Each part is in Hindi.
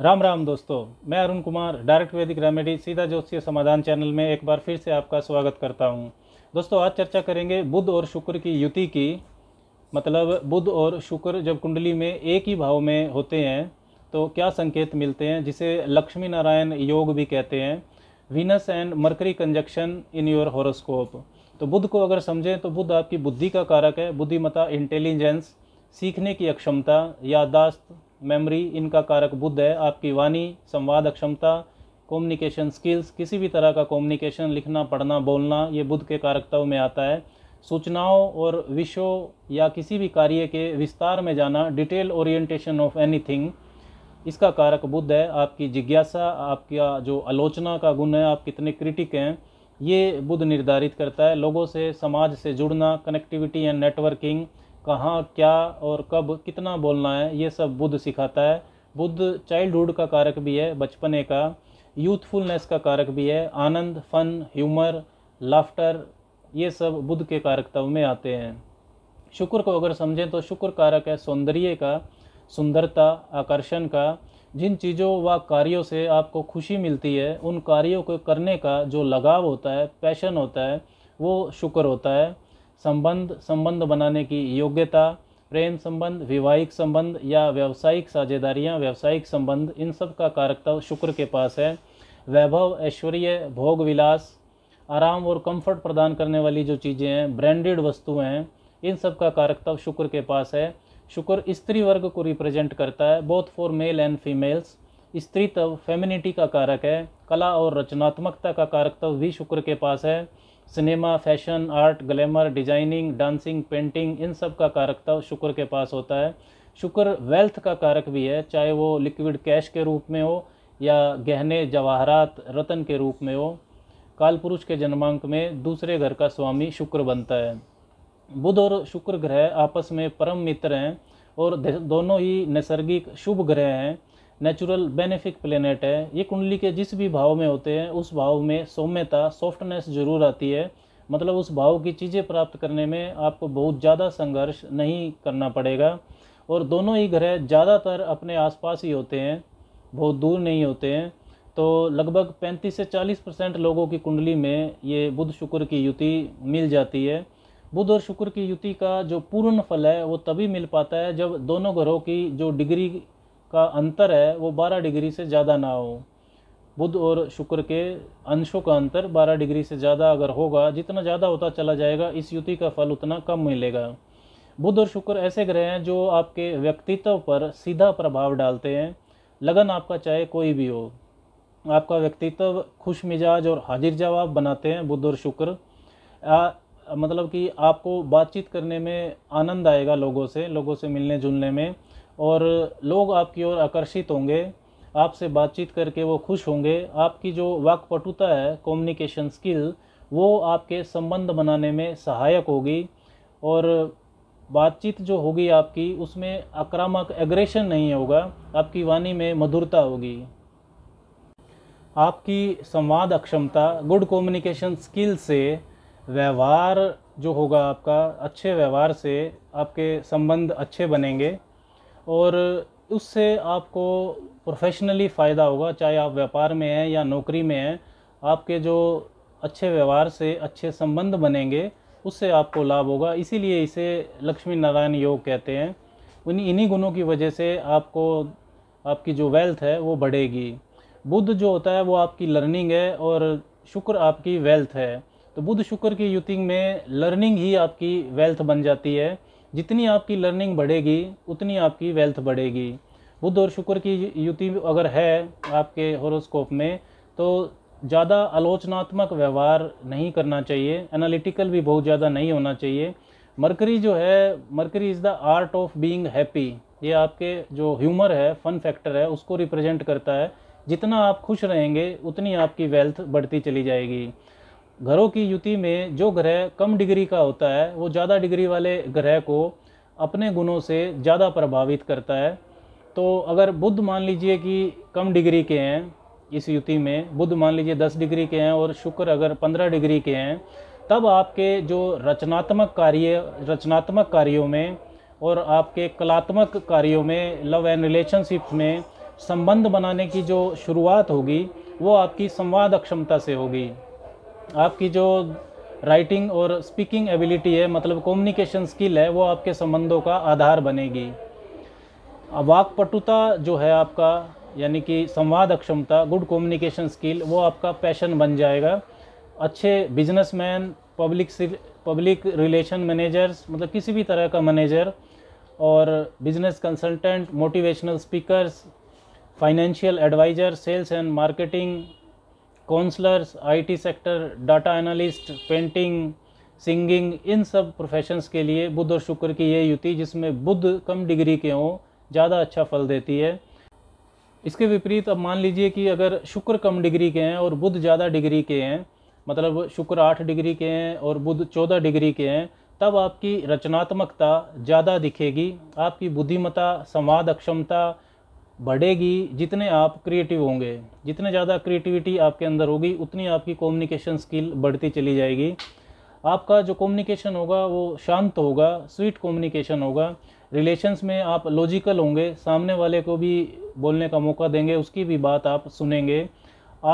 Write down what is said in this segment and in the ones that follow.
राम राम दोस्तों मैं अरुण कुमार डायरेक्ट वैदिक रेमेडी सीधा ज्योतिष समाधान चैनल में एक बार फिर से आपका स्वागत करता हूं दोस्तों आज चर्चा करेंगे बुध और शुक्र की युति की मतलब बुध और शुक्र जब कुंडली में एक ही भाव में होते हैं तो क्या संकेत मिलते हैं जिसे लक्ष्मी नारायण योग भी कहते हैं Venus and Mercury conjunction in your horoscope तो बुद्ध को अगर समझें तो बुद्ध आपकी बुद्धि का कारक है बुद्धिमता इंटेलिजेंस सीखने की अक्षमता याददाश्त मेमोरी इनका कारक बुद्ध है आपकी वाणी संवाद अक्षमता कम्युनिकेशन स्किल्स किसी भी तरह का कम्युनिकेशन लिखना पढ़ना बोलना ये बुद्ध के कारकताओं में आता है सूचनाओं और विषयों या किसी भी कार्य के विस्तार में जाना डिटेल ओरिएंटेशन ऑफ एनीथिंग इसका कारक बुद्ध है आपकी जिज्ञासा आपका जो आलोचना का गुण है आप कितने क्रिटिक हैं ये बुद्ध निर्धारित करता है लोगों से समाज से जुड़ना कनेक्टिविटी एंड नेटवर्किंग कहाँ क्या और कब कितना बोलना है ये सब बुद्ध सिखाता है बुद्ध चाइल्डहुड का कारक भी है बचपने का यूथफुलनेस का कारक भी है आनंद फन ह्यूमर लाफ्टर ये सब बुद्ध के कारकत्व में आते हैं शुक्र को अगर समझें तो शुक्र कारक है सौंदर्य का सुंदरता आकर्षण का जिन चीज़ों व कार्यों से आपको खुशी मिलती है उन कार्यों को करने का जो लगाव होता है पैशन होता है वो शुक्र होता है संबंध संबंध बनाने की योग्यता प्रेम संबंध वैवाहिक संबंध या व्यावसायिक साझेदारियाँ व्यावसायिक संबंध इन सब का कारकता शुक्र के पास है वैभव ऐश्वर्य भोग विलास आराम और कंफर्ट प्रदान करने वाली जो चीज़ें हैं ब्रांडेड वस्तुएं हैं इन सब का कारकता शुक्र के पास है शुक्र स्त्री वर्ग को रिप्रेजेंट करता है both for male and females स्त्री तव फेमिनिटी का कारक है कला और रचनात्मकता का कारकत्व भी शुक्र के पास है cinema fashion art glamour designing dancing painting इन सब का कारकता शुक्र के पास होता है शुक्र वेल्थ का कारक भी है चाहे वो लिक्विड कैश के रूप में हो या गहने जवाहरात रतन के रूप में हो कालपुरुष के जन्मांक में दूसरे घर का स्वामी शुक्र बनता है बुध और शुक्र ग्रह आपस में परम मित्र हैं और दोनों ही नैसर्गिक शुभ ग्रह हैं नेचुरल बेनिफिक प्लेनेट है ये कुंडली के जिस भी भाव में होते हैं उस भाव में सौम्यता सॉफ्टनेस जरूर आती है मतलब उस भाव की चीज़ें प्राप्त करने में आपको बहुत ज़्यादा संघर्ष नहीं करना पड़ेगा और दोनों ही ग्रह ज़्यादातर अपने आसपास ही होते हैं बहुत दूर नहीं होते हैं तो लगभग 35 से 40 परसेंट लोगों की कुंडली में ये बुध शुक्र की युति मिल जाती है बुध और शुक्र की युति का जो पूर्ण फल है वो तभी मिल पाता है जब दोनों ग्रहों की जो डिग्री का अंतर है वो 12 डिग्री से ज़्यादा ना हो बुध और शुक्र के अंशों का अंतर 12 डिग्री से ज़्यादा अगर होगा जितना ज़्यादा होता चला जाएगा इस युति का फल उतना कम मिलेगा बुध और शुक्र ऐसे ग्रह हैं जो आपके व्यक्तित्व पर सीधा प्रभाव डालते हैं लगन आपका चाहे कोई भी हो आपका व्यक्तित्व खुश मिजाज और हाजिर जवाब बनाते हैं बुध और शुक्र आ, मतलब कि आपको बातचीत करने में आनंद आएगा लोगों से लोगों से मिलने जुलने में और लोग आपकी ओर आकर्षित होंगे आपसे बातचीत करके वो खुश होंगे आपकी जो वाकपटुता है कम्युनिकेशन स्किल वो आपके संबंध बनाने में सहायक होगी और बातचीत जो होगी आपकी उसमें आक्रामक एग्रेशन नहीं होगा आपकी वाणी में मधुरता होगी आपकी संवाद अक्षमता गुड कम्युनिकेशन स्किल से व्यवहार जो होगा आपका अच्छे व्यवहार से आपके संबंध अच्छे बनेंगे और उससे आपको प्रोफेशनली फ़ायदा होगा चाहे आप व्यापार में हैं या नौकरी में हैं आपके जो अच्छे व्यवहार से अच्छे संबंध बनेंगे उससे आपको लाभ होगा इसीलिए इसे लक्ष्मी नारायण योग कहते हैं उन्हीं इन्हीं गुणों की वजह से आपको आपकी जो वेल्थ है वो बढ़ेगी बुद्ध जो होता है वो आपकी लर्निंग है और शुक्र आपकी वेल्थ है तो बुद्ध शुक्र की युति में लर्निंग ही आपकी वेल्थ बन जाती है जितनी आपकी लर्निंग बढ़ेगी उतनी आपकी वेल्थ बढ़ेगी बुद्ध और शुक्र की युति अगर है आपके हॉरोस्कोप में तो ज़्यादा आलोचनात्मक व्यवहार नहीं करना चाहिए एनालिटिकल भी बहुत ज़्यादा नहीं होना चाहिए मरकरी जो है Mercury is the art of being happy ये आपके जो ह्यूमर है फन फैक्टर है उसको रिप्रेजेंट करता है जितना आप खुश रहेंगे उतनी आपकी वेल्थ बढ़ती चली जाएगी घरों की युति में जो ग्रह कम डिग्री का होता है वो ज़्यादा डिग्री वाले ग्रह को अपने गुणों से ज़्यादा प्रभावित करता है तो अगर बुद्ध मान लीजिए कि कम डिग्री के हैं इस युति में बुद्ध मान लीजिए दस डिग्री के हैं और शुक्र अगर पंद्रह डिग्री के हैं तब आपके जो रचनात्मक कार्य रचनात्मक कार्यों में और आपके कलात्मक कार्यों में लव एंड रिलेशनशिप में संबंध बनाने की जो शुरुआत होगी वो आपकी संवाद अक्षमता से होगी आपकी जो राइटिंग और स्पीकिंग एबिलिटी है मतलब कम्युनिकेशन स्किल है वो आपके संबंधों का आधार बनेगी वाकपटुता जो है आपका यानी कि संवाद अक्षमता गुड कम्युनिकेशन स्किल वो आपका पैशन बन जाएगा अच्छे businessman public public relation managers मतलब किसी भी तरह का मैनेजर और business consultant motivational speakers financial adviser sales and marketing counsellors IT sector data analyst painting singing इन सब प्रोफेशंस के लिए बुध और शुक्र की ये युति जिसमें बुध कम डिग्री के हों ज़्यादा अच्छा फल देती है इसके विपरीत अब मान लीजिए कि अगर शुक्र कम डिग्री के हैं और बुध ज़्यादा डिग्री के हैं मतलब शुक्र आठ डिग्री के हैं और बुध चौदह डिग्री के हैं तब आपकी रचनात्मकता ज़्यादा दिखेगी आपकी बुद्धिमता संवाद अक्षमता बढ़ेगी जितने आप क्रिएटिव होंगे जितने ज़्यादा क्रिएटिविटी आपके अंदर होगी उतनी आपकी कम्युनिकेशन स्किल बढ़ती चली जाएगी आपका जो कम्युनिकेशन होगा वो शांत होगा स्वीट कम्युनिकेशन होगा रिलेशंस में आप लॉजिकल होंगे सामने वाले को भी बोलने का मौका देंगे उसकी भी बात आप सुनेंगे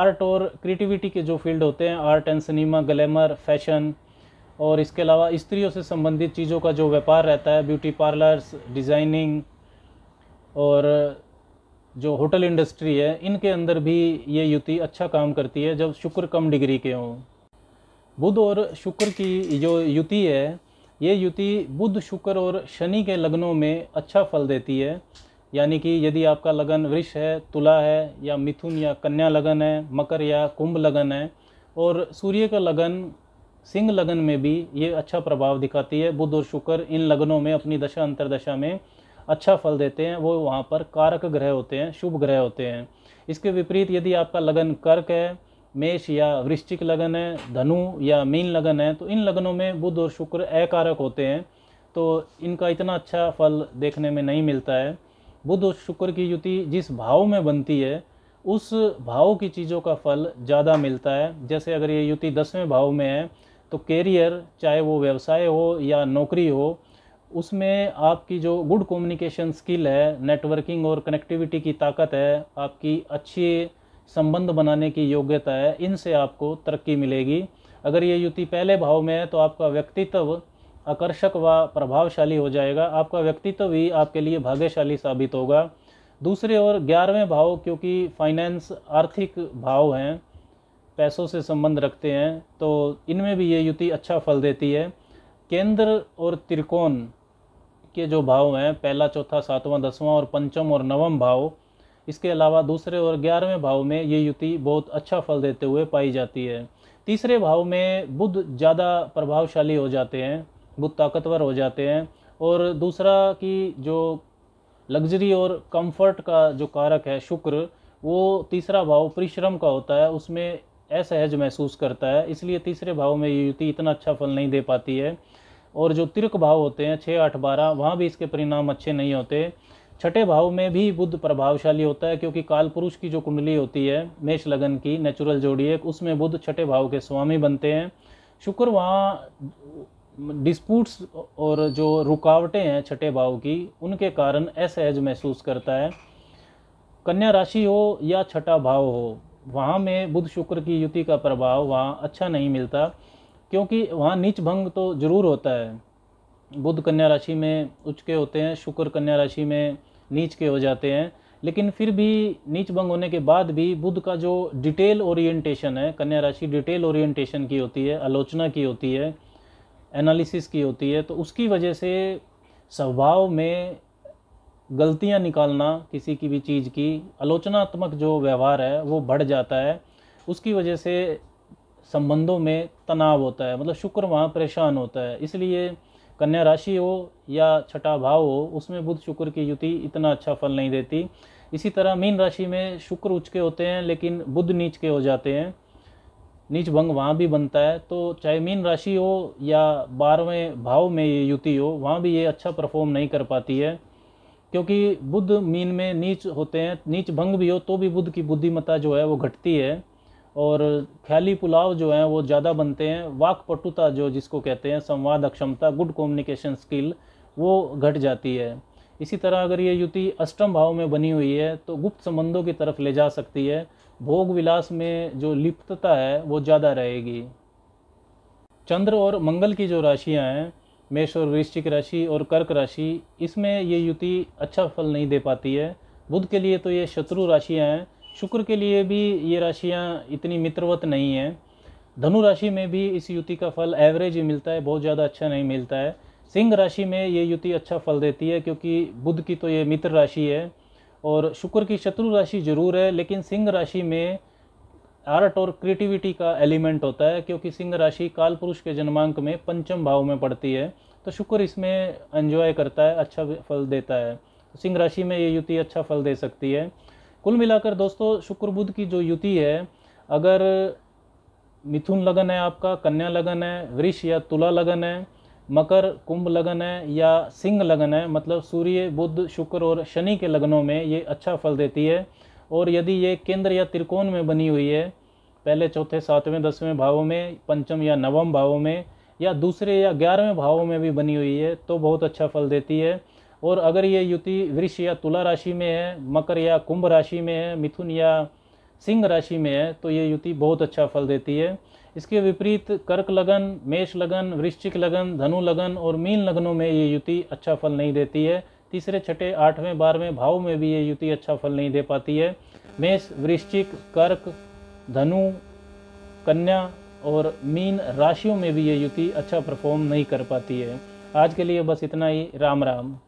आर्ट और क्रिएटिविटी के जो फील्ड होते हैं art and cinema glamour fashion और इसके अलावा स्त्रियों से संबंधित चीज़ों का जो व्यापार रहता है ब्यूटी पार्लर्स डिज़ाइनिंग और जो होटल इंडस्ट्री है इनके अंदर भी ये युति अच्छा काम करती है जब शुक्र कम डिग्री के हों बुध और शुक्र की जो युति है ये युति बुध शुक्र और शनि के लग्नों में अच्छा फल देती है यानी कि यदि आपका लगन वृष है तुला है या मिथुन या कन्या लगन है मकर या कुंभ लगन है और सूर्य का लगन सिंह लगन में भी ये अच्छा प्रभाव दिखाती है बुध और शुक्र इन लगनों में अपनी दशा अंतरदशा में अच्छा फल देते हैं वो वहाँ पर कारक ग्रह होते हैं शुभ ग्रह होते हैं इसके विपरीत यदि आपका लगन कर्क है मेष या वृश्चिक लगन है धनु या मीन लगन है तो इन लगनों में बुध और शुक्र अकारक होते हैं तो इनका इतना अच्छा फल देखने में नहीं मिलता है बुध और शुक्र की युति जिस भाव में बनती है उस भाव की चीज़ों का फल ज़्यादा मिलता है जैसे अगर ये युति दसवें भाव में है तो कैरियर चाहे वो व्यवसाय हो या नौकरी हो उसमें आपकी जो गुड कम्युनिकेशन स्किल है नेटवर्किंग और कनेक्टिविटी की ताकत है आपकी अच्छी संबंध बनाने की योग्यता है इनसे आपको तरक्की मिलेगी अगर ये युति पहले भाव में है तो आपका व्यक्तित्व आकर्षक व प्रभावशाली हो जाएगा आपका व्यक्तित्व भी आपके लिए भाग्यशाली साबित होगा दूसरे और ग्यारहवें भाव क्योंकि फाइनेंस आर्थिक भाव हैं पैसों से संबंध रखते हैं तो इनमें भी ये युति अच्छा फल देती है केंद्र और त्रिकोण के जो भाव हैं पहला चौथा सातवां दसवां और पंचम और नवम भाव इसके अलावा दूसरे और ग्यारहवें भाव में ये युति बहुत अच्छा फल देते हुए पाई जाती है तीसरे भाव में बुद्ध ज़्यादा प्रभावशाली हो जाते हैं बुद्ध ताकतवर हो जाते हैं और दूसरा कि जो लग्जरी और कंफर्ट का जो कारक है शुक्र वो तीसरा भाव परिश्रम का होता है उसमें असहज महसूस करता है इसलिए तीसरे भाव में ये युति इतना अच्छा फल नहीं दे पाती है और जो तिरक भाव होते हैं छः आठ बारह वहाँ भी इसके परिणाम अच्छे नहीं होते छठे भाव में भी बुद्ध प्रभावशाली होता है क्योंकि काल पुरुष की जो कुंडली होती है मेष लगन की नेचुरल जोड़ी है उसमें बुद्ध छठे भाव के स्वामी बनते हैं शुक्र वहाँ डिस्प्यूट्स और जो रुकावटें हैं छठे भाव की उनके कारण असहज महसूस करता है कन्या राशि हो या छठा भाव हो वहाँ में बुध शुक्र की युति का प्रभाव वहाँ अच्छा नहीं मिलता क्योंकि वहाँ नीच भंग तो जरूर होता है बुद्ध कन्या राशि में उच्च के होते हैं शुक्र कन्या राशि में नीच के हो जाते हैं लेकिन फिर भी नीच भंग होने के बाद भी बुद्ध का जो डिटेल ओरिएंटेशन है कन्या राशि डिटेल ओरिएंटेशन की होती है आलोचना की होती है एनालिसिस की होती है तो उसकी वजह से स्वभाव में गलतियां निकालना किसी की भी चीज़ की आलोचनात्मक जो व्यवहार है वो बढ़ जाता है उसकी वजह से संबंधों में तनाव होता है मतलब शुक्र वहाँ परेशान होता है इसलिए कन्या राशि हो या छठा भाव हो उसमें बुध शुक्र की युति इतना अच्छा फल नहीं देती इसी तरह मीन राशि में शुक्र उच्च के होते हैं लेकिन बुध नीच के हो जाते हैं नीच भंग वहाँ भी बनता है तो चाहे मीन राशि हो या बारहवें भाव में ये युति हो वहाँ भी ये अच्छा परफॉर्म नहीं कर पाती है क्योंकि बुध मीन में नीच होते हैं नीच भंग भी हो तो भी बुध की बुद्धिमत्ता जो है वो घटती है और ख्याली पुलाव जो हैं वो ज़्यादा बनते हैं वाक पटुता जो जिसको कहते हैं संवाद अक्षमता गुड कम्युनिकेशन स्किल वो घट जाती है इसी तरह अगर ये युति अष्टम भाव में बनी हुई है तो गुप्त संबंधों की तरफ ले जा सकती है भोग विलास में जो लिप्तता है वो ज़्यादा रहेगी चंद्र और मंगल की जो राशियाँ हैं मेष और वृश्चिक राशि और कर्क राशि इसमें ये युति अच्छा फल नहीं दे पाती है बुध के लिए तो ये शत्रु राशियाँ हैं शुक्र के लिए भी ये राशियाँ इतनी मित्रवत नहीं हैं धनु राशि में भी इस युति का फल एवरेज ही मिलता है बहुत ज़्यादा अच्छा नहीं मिलता है सिंह राशि में ये युति अच्छा फल देती है क्योंकि बुध की तो ये मित्र राशि है और शुक्र की शत्रु राशि जरूर है लेकिन सिंह राशि में आर्ट और क्रिएटिविटी का एलिमेंट होता है क्योंकि सिंह राशि काल पुरुष के जन्मांक में पंचम भाव में पड़ती है तो शुक्र इसमें एंजॉय करता है अच्छा फल देता है सिंह राशि में ये युति अच्छा फल दे सकती है कुल मिलाकर दोस्तों शुक्र बुद्ध की जो युति है अगर मिथुन लगन है आपका कन्या लगन है वृष या तुला लगन है मकर कुंभ लगन है या सिंह लगन है मतलब सूर्य बुद्ध शुक्र और शनि के लगनों में ये अच्छा फल देती है और यदि ये केंद्र या त्रिकोण में बनी हुई है पहले चौथे सातवें दसवें भावों में पंचम या नवम भावों में या दूसरे या ग्यारहवें भावों में भी बनी हुई है तो बहुत अच्छा फल देती है और अगर ये युति वृक्ष या तुला राशि में है मकर या कुंभ राशि में है मिथुन या सिंह राशि में है तो ये युति बहुत अच्छा फल देती है इसके विपरीत कर्क लगन मेष लगन वृश्चिक लगन धनु लगन और मीन लगनों में ये युति अच्छा फल नहीं देती है तीसरे छठे आठवें बारहवें भाव में भी ये युति अच्छा फल नहीं दे पाती है मेष वृश्चिक कर्क धनु कन्या और मीन राशियों में भी ये युति अच्छा परफॉर्म नहीं कर पाती है आज के लिए बस इतना ही राम राम